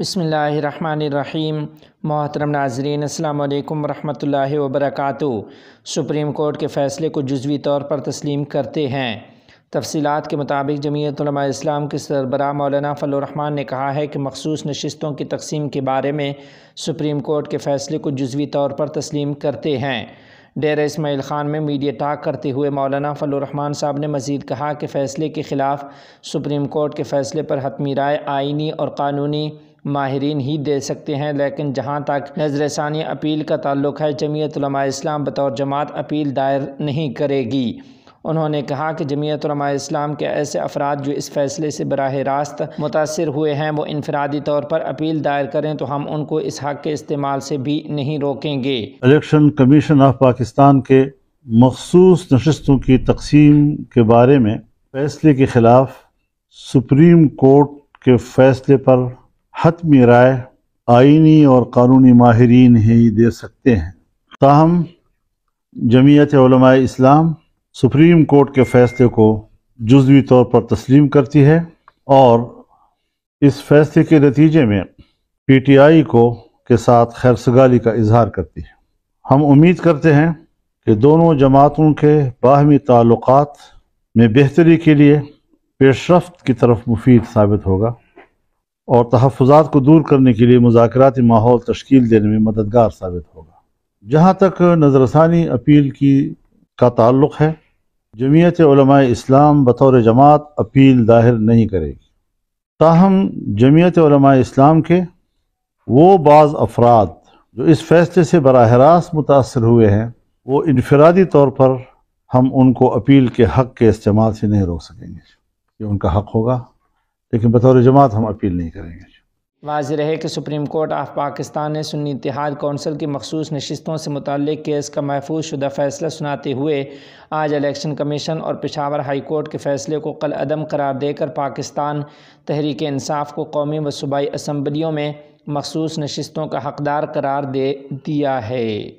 بسم اللہ الرحمن الرحیم محترم ناظرین السلام علیکم ورحمۃ اللہ وبرکاتہ سپریم کورٹ کے فیصلے کو جزوی طور پر تسلیم کرتے ہیں تفصیلات کے مطابق جمعیت علماء اسلام کے سربراہ مولانا فلحمان نے کہا ہے کہ مخصوص نشستوں کی تقسیم کے بارے میں سپریم کورٹ کے فیصلے کو جزوی طور پر تسلیم کرتے ہیں ڈیر اسماعیل خان میں میڈیا ٹاک کرتے ہوئے مولانا فل الرحمٰن صاحب نے مزید کہا کہ فیصلے کے خلاف سپریم کورٹ کے فیصلے پر حتمی رائے آئینی اور قانونی ماہرین ہی دے سکتے ہیں لیکن جہاں تک نظر ثانی اپیل کا تعلق ہے جمعیت علماء اسلام بطور جماعت اپیل دائر نہیں کرے گی انہوں نے کہا کہ جمعیت علماء اسلام کے ایسے افراد جو اس فیصلے سے براہ راست متاثر ہوئے ہیں وہ انفرادی طور پر اپیل دائر کریں تو ہم ان کو اس حق کے استعمال سے بھی نہیں روکیں گے الیکشن کمیشن آف پاکستان کے مخصوص نشستوں کی تقسیم کے بارے میں فیصلے کے خلاف سپریم کورٹ کے فیصلے پر حتمی رائے آئینی اور قانونی ماہرین ہی دے سکتے ہیں تاہم جمعیت علماء اسلام سپریم کورٹ کے فیصلے کو جزوی طور پر تسلیم کرتی ہے اور اس فیصلے کے نتیجے میں پی ٹی آئی کو کے ساتھ خیر سگالی کا اظہار کرتی ہے ہم امید کرتے ہیں کہ دونوں جماعتوں کے باہمی تعلقات میں بہتری کے لیے پیش رفت کی طرف مفید ثابت ہوگا اور تحفظات کو دور کرنے کے لیے مذاکراتی ماحول تشکیل دینے میں مددگار ثابت ہوگا جہاں تک نظر ثانی اپیل کی کا تعلق ہے جمعیت علماء اسلام بطور جماعت اپیل داہر نہیں کرے گی تاہم جمعیت علماء اسلام کے وہ بعض افراد جو اس فیصلے سے براہ راست متاثر ہوئے ہیں وہ انفرادی طور پر ہم ان کو اپیل کے حق کے استعمال سے نہیں روک سکیں گے یہ ان کا حق ہوگا لیکن بطور جماعت ہم اپیل نہیں کریں گے واضح رہے کہ سپریم کورٹ آف پاکستان نے سنی اتحاد کونسل کی مخصوص نشستوں سے متعلق کیس کا محفوظ شدہ فیصلہ سناتے ہوئے آج الیکشن کمیشن اور پشاور ہائی کورٹ کے فیصلے کو قل عدم قرار دے کر پاکستان تحریک انصاف کو قومی و صوبائی اسمبلیوں میں مخصوص نشستوں کا حقدار قرار دے دیا ہے